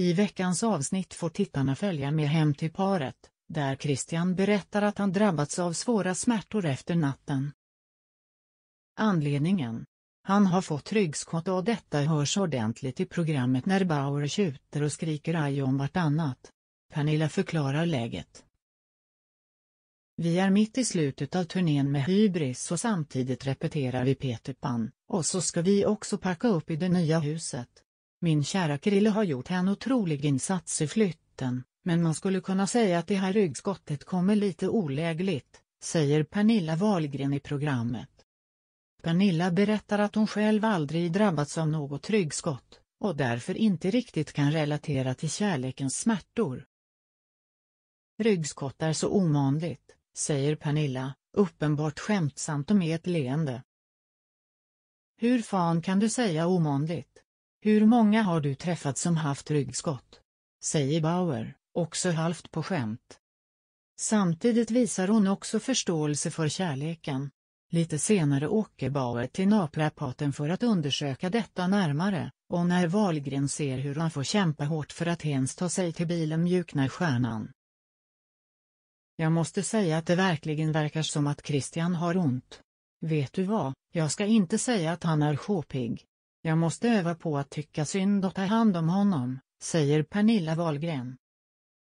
I veckans avsnitt får tittarna följa med hem till paret, där Christian berättar att han drabbats av svåra smärtor efter natten. Anledningen? Han har fått ryggskott och detta hörs ordentligt i programmet när Bauer tjuter och skriker aj om vartannat. Pernilla förklarar läget. Vi är mitt i slutet av turnén med Hybris och samtidigt repeterar vi Peter Pan, och så ska vi också packa upp i det nya huset. Min kära Krille har gjort en otrolig insats i flytten, men man skulle kunna säga att det här ryggskottet kommer lite olägligt, säger Pernilla Wahlgren i programmet. Pernilla berättar att hon själv aldrig drabbats av något ryggskott, och därför inte riktigt kan relatera till kärlekens smärtor. Ryggskott är så omanligt, säger Pernilla, uppenbart skämtsamt och med ett leende. Hur fan kan du säga omanligt? Hur många har du träffat som haft ryggskott? Säger Bauer, också halvt på skämt. Samtidigt visar hon också förståelse för kärleken. Lite senare åker Bauer till naprapaten för att undersöka detta närmare, och när Wahlgren ser hur han får kämpa hårt för att ens ta sig till bilen mjuknar stjärnan. Jag måste säga att det verkligen verkar som att Christian har ont. Vet du vad, jag ska inte säga att han är sjåpig, jag måste öva på att tycka synd och ta hand om honom, säger Pernilla Wahlgren.